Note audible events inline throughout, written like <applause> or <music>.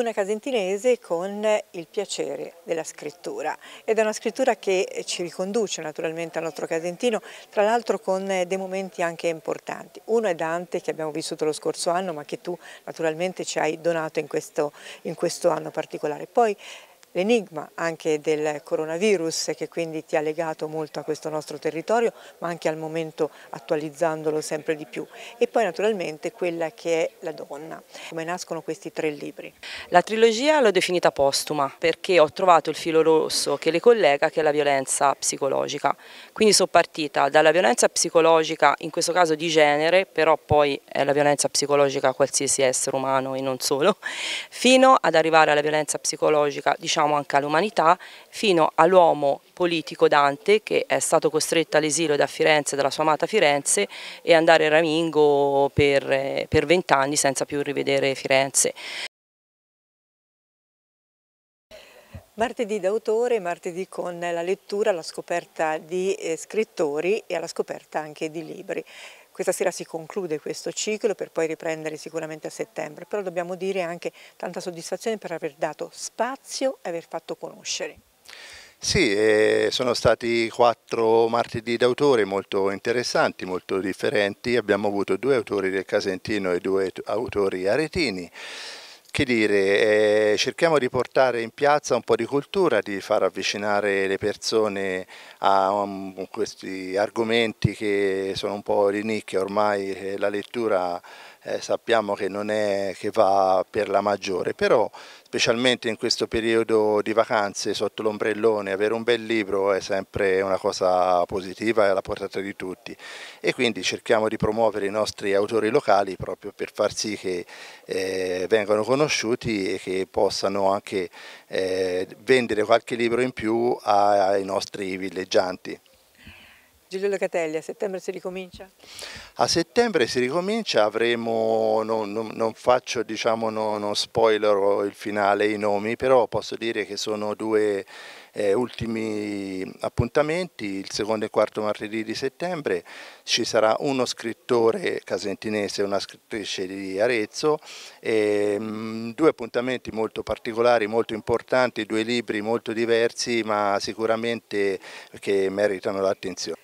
una casentinese con il piacere della scrittura ed è una scrittura che ci riconduce naturalmente al nostro casentino, tra l'altro con dei momenti anche importanti. Uno è Dante che abbiamo vissuto lo scorso anno ma che tu naturalmente ci hai donato in questo, in questo anno particolare. Poi l'enigma anche del coronavirus che quindi ti ha legato molto a questo nostro territorio ma anche al momento attualizzandolo sempre di più e poi naturalmente quella che è la donna. Come nascono questi tre libri? La trilogia l'ho definita postuma perché ho trovato il filo rosso che le collega che è la violenza psicologica. Quindi sono partita dalla violenza psicologica in questo caso di genere però poi è la violenza psicologica a qualsiasi essere umano e non solo fino ad arrivare alla violenza psicologica diciamo diciamo anche all'umanità, fino all'uomo politico Dante che è stato costretto all'esilio da Firenze, dalla sua amata Firenze e andare a Ramingo per eh, vent'anni senza più rivedere Firenze. Martedì d'autore, martedì con la lettura, la scoperta di eh, scrittori e alla scoperta anche di libri. Questa sera si conclude questo ciclo per poi riprendere sicuramente a settembre, però dobbiamo dire anche tanta soddisfazione per aver dato spazio e aver fatto conoscere. Sì, eh, sono stati quattro martedì d'autore molto interessanti, molto differenti. Abbiamo avuto due autori del Casentino e due autori aretini. Che dire, eh, cerchiamo di portare in piazza un po' di cultura, di far avvicinare le persone a um, questi argomenti che sono un po' di nicchia, ormai eh, la lettura eh, sappiamo che non è che va per la maggiore, però specialmente in questo periodo di vacanze sotto l'ombrellone avere un bel libro è sempre una cosa positiva e alla portata di tutti e quindi cerchiamo di promuovere i nostri autori locali proprio per far sì che eh, vengano conosciuti e che possano anche eh, vendere qualche libro in più ai nostri villeggianti. Giulio Locatelli, a settembre si ricomincia? A settembre si ricomincia, avremo, non, non, non faccio diciamo, non, non spoiler il finale, i nomi, però posso dire che sono due eh, ultimi appuntamenti, il secondo e quarto martedì di settembre ci sarà uno scrittore casentinese e una scrittrice di Arezzo, e, mh, mm, due appuntamenti molto particolari, molto importanti, due libri molto diversi ma sicuramente che meritano l'attenzione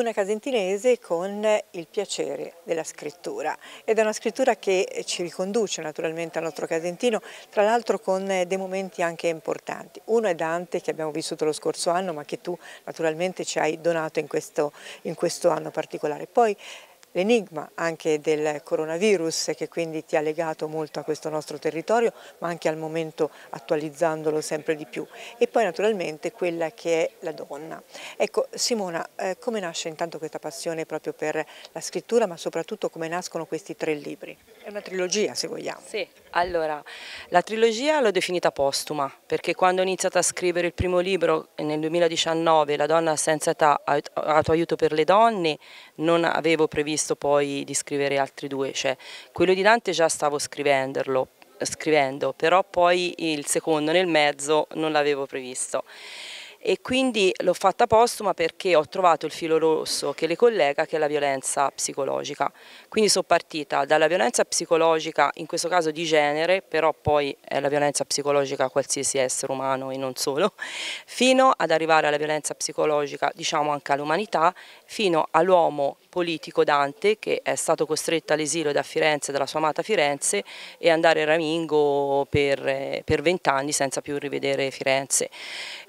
una casentinese con il piacere della scrittura ed è una scrittura che ci riconduce naturalmente al nostro casentino, tra l'altro con dei momenti anche importanti. Uno è Dante che abbiamo vissuto lo scorso anno ma che tu naturalmente ci hai donato in questo, in questo anno particolare. Poi l'enigma anche del coronavirus che quindi ti ha legato molto a questo nostro territorio ma anche al momento attualizzandolo sempre di più e poi naturalmente quella che è la donna. Ecco Simona, eh, come nasce intanto questa passione proprio per la scrittura ma soprattutto come nascono questi tre libri? È una trilogia se vogliamo. Sì. Allora, la trilogia l'ho definita postuma perché quando ho iniziato a scrivere il primo libro eh, nel 2019, La donna senza età, autoaiuto per le donne, non avevo previsto poi di scrivere altri due, cioè quello di Dante già stavo scrivendolo, scrivendo, però poi il secondo nel mezzo non l'avevo previsto e quindi l'ho fatta postuma perché ho trovato il filo rosso che le collega che è la violenza psicologica. Quindi sono partita dalla violenza psicologica, in questo caso di genere, però poi è la violenza psicologica a qualsiasi essere umano e non solo, fino ad arrivare alla violenza psicologica, diciamo anche all'umanità, fino all'uomo politico Dante che è stato costretto all'esilo da Firenze, dalla sua amata Firenze e andare a Ramingo per eh, vent'anni senza più rivedere Firenze.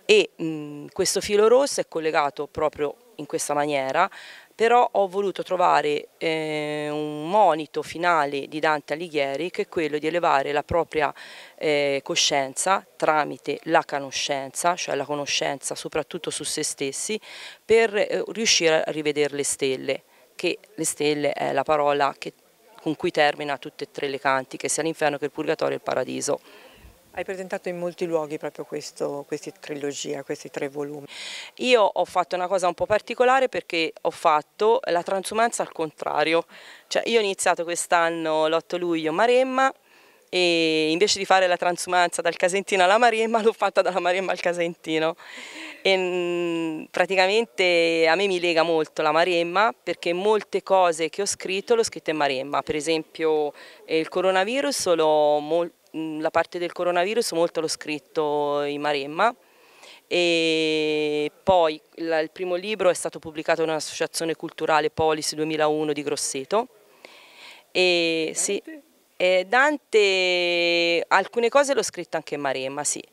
E mh, mm, questo filo rosso è collegato proprio in questa maniera però ho voluto trovare eh, un monito finale di Dante Alighieri che è quello di elevare la propria eh, coscienza tramite la conoscenza, cioè la conoscenza soprattutto su se stessi, per eh, riuscire a rivedere le stelle che le stelle è la parola che, con cui termina tutte e tre le canti, che sia l'inferno che il purgatorio e il paradiso. Hai presentato in molti luoghi proprio questo, questa trilogia, questi tre volumi. Io ho fatto una cosa un po' particolare perché ho fatto la transumanza al contrario. Cioè io ho iniziato quest'anno l'8 luglio Maremma e invece di fare la transumanza dal Casentino alla Maremma <laughs> l'ho fatta dalla Maremma al Casentino. E, ehm, praticamente a me mi lega molto la Maremma perché molte cose che ho scritto l'ho scritta in Maremma, per esempio eh, il coronavirus, mm, la parte del coronavirus molto l'ho scritto in Maremma e poi il primo libro è stato pubblicato in un'associazione culturale Polis 2001 di Grosseto. E, sì, eh, Dante, alcune cose l'ho scritto anche in Maremma, sì.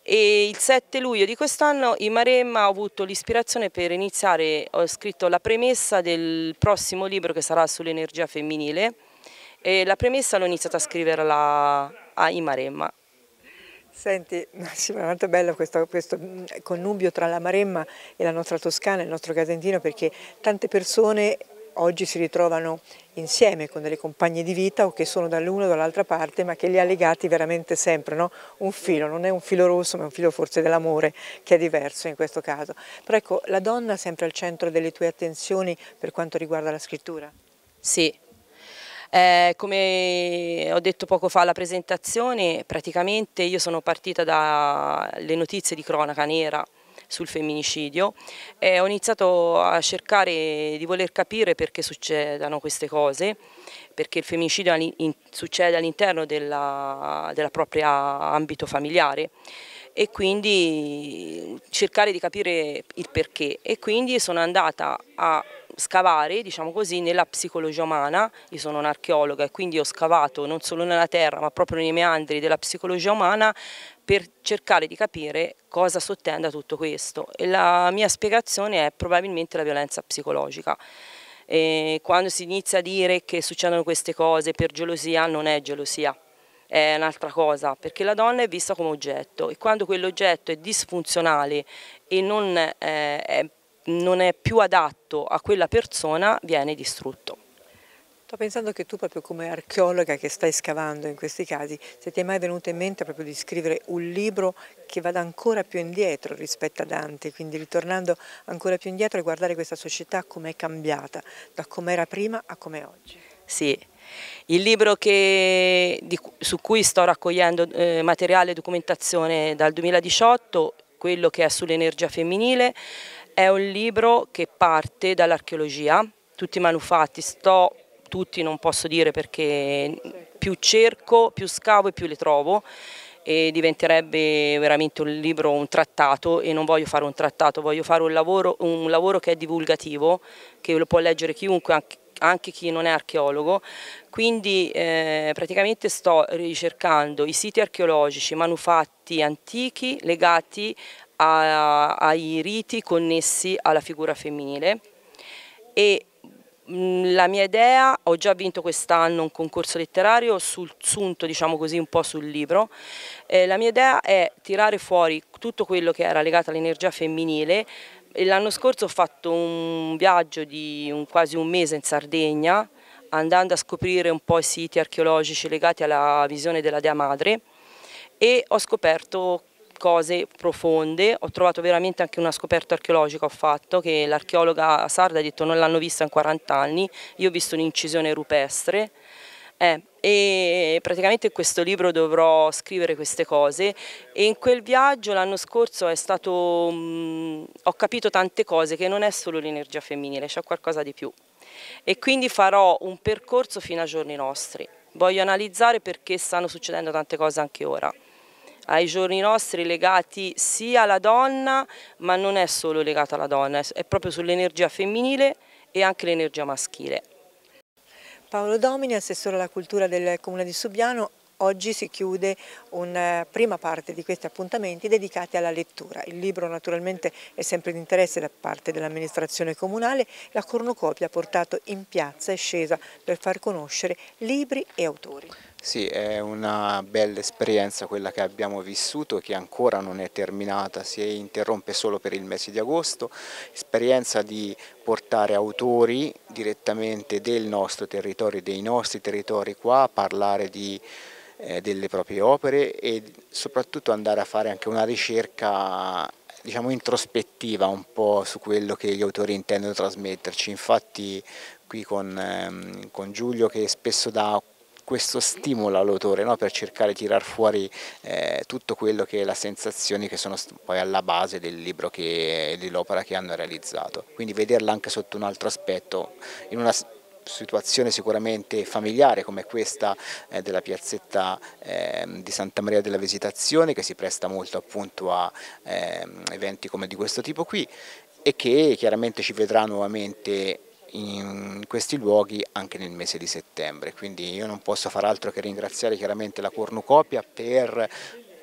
E il 7 luglio di quest'anno in Maremma ho avuto l'ispirazione per iniziare, ho scritto la premessa del prossimo libro che sarà sull'energia femminile. E la premessa l'ho iniziata a scriverla a in Maremma. Senti, <laughs> Massimo, è molto bello questo, questo, mm, connubio tra la Maremma e la nostra Toscana, il nostro Casentino, perché tante persone oggi si ritrovano insieme con delle compagne di vita o che sono dall'una o dall'altra parte ma che li ha legati veramente sempre, no? un filo, non è un filo rosso ma è un filo forse dell'amore che è diverso in questo caso. Però ecco, la donna è sempre al centro delle tue attenzioni per quanto riguarda la scrittura? Sì. Eh, come ho detto poco fa alla presentazione, praticamente io sono partita dalle notizie di cronaca nera sul femminicidio e ho iniziato a cercare di voler capire perché succedano queste cose, perché il femminicidio succede all'interno della, della propria ambito familiare e quindi cercare di capire il perché e quindi sono andata a scavare, diciamo così, nella psicologia umana, io sono un'archeologa e quindi ho scavato non solo nella terra ma proprio nei meandri della psicologia umana per cercare di capire cosa sottende tutto questo e la mia spiegazione è probabilmente la violenza psicologica. E quando si inizia a dire che succedono queste cose per gelosia non è gelosia, è un'altra cosa, perché la donna è vista come oggetto e quando quell'oggetto è disfunzionale e non, eh, è, non è più adatto a quella persona, viene distrutto. Sto pensando che tu proprio come archeologa che stai scavando in questi casi, se ti è mai venuto in mente proprio di scrivere un libro che vada ancora più indietro rispetto a Dante, quindi ritornando ancora più indietro e guardare questa società come è cambiata, da come era prima a come è oggi. Sì, il libro che, di, su cui sto raccogliendo eh, materiale e documentazione dal 2018, quello che è sull'energia femminile, è un libro che parte dall'archeologia, tutti i manufatti, sto tutti non posso dire perché più cerco, più scavo e più li trovo e diventerebbe veramente un libro, un trattato e non voglio fare un trattato, voglio fare un lavoro, un lavoro che è divulgativo, che lo può leggere chiunque, anche anche chi non è archeologo, quindi eh, praticamente sto ricercando i siti archeologici, manufatti antichi legati a, ai riti connessi alla figura femminile e la mia idea, ho già vinto quest'anno un concorso letterario sul sunto, diciamo così, un po' sul libro. Eh, la mia idea è tirare fuori tutto quello che era legato all'energia femminile L'anno scorso ho fatto un viaggio di un, quasi un mese in Sardegna andando a scoprire un po' i siti archeologici legati alla visione della Dea Madre e ho scoperto cose profonde, ho trovato veramente anche una scoperta archeologica ho fatto che l'archeologa sarda ha detto non l'hanno vista in 40 anni, io ho visto un'incisione rupestre, eh, e praticamente in questo libro dovrò scrivere queste cose e in quel viaggio l'anno scorso è stato, mh, mm, ho capito tante cose che non è solo l'energia femminile, c'è qualcosa di più e quindi farò un percorso fino ai giorni nostri, voglio analizzare perché stanno succedendo tante cose anche ora ai giorni nostri legati sia alla donna, ma non è solo legata alla donna, è proprio sull'energia femminile e anche l'energia maschile. Paolo Domini, assessore alla cultura del Comune di Subiano, Oggi si chiude una eh, prima parte di questi appuntamenti dedicati alla lettura. Il libro naturalmente è sempre di interesse da parte dell'amministrazione comunale. La cornucopia portato in piazza è scesa per far conoscere libri e autori. Sì, è una bella esperienza quella che abbiamo vissuto, che ancora non è terminata, si interrompe solo per il mese di agosto. Esperienza di portare autori direttamente del nostro territorio, dei nostri territori qua, a parlare di, eh, delle proprie opere e soprattutto andare a fare anche una ricerca diciamo, introspettiva un po' su quello che gli autori intendono trasmetterci. Infatti qui con, ehm, con Giulio che spesso dà questo stimola l'autore no? per cercare di tirar fuori eh, tutto quello che è la sensazione che sono poi alla base del libro e dell'opera che hanno realizzato. Quindi vederla anche sotto un altro aspetto, in una situazione sicuramente familiare come questa eh, della piazzetta eh, di Santa Maria della Visitazione che si presta molto appunto a ehm, eventi come di questo tipo qui e che chiaramente ci vedrà nuovamente in questi luoghi anche nel mese di settembre. Quindi io non posso far altro che ringraziare chiaramente la cornucopia per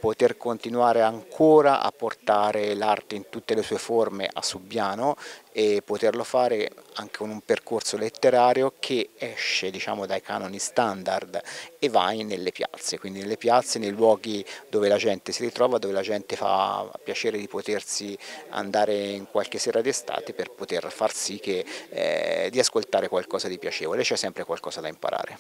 poter continuare ancora a portare l'arte in tutte le sue forme a Subiano e poterlo fare anche con un percorso letterario che esce diciamo, dai canoni standard e vai nelle piazze, quindi nelle piazze, nei luoghi dove la gente si ritrova, dove la gente fa piacere di potersi andare in qualche sera d'estate per poter far sì che, eh, di ascoltare qualcosa di piacevole, c'è sempre qualcosa da imparare.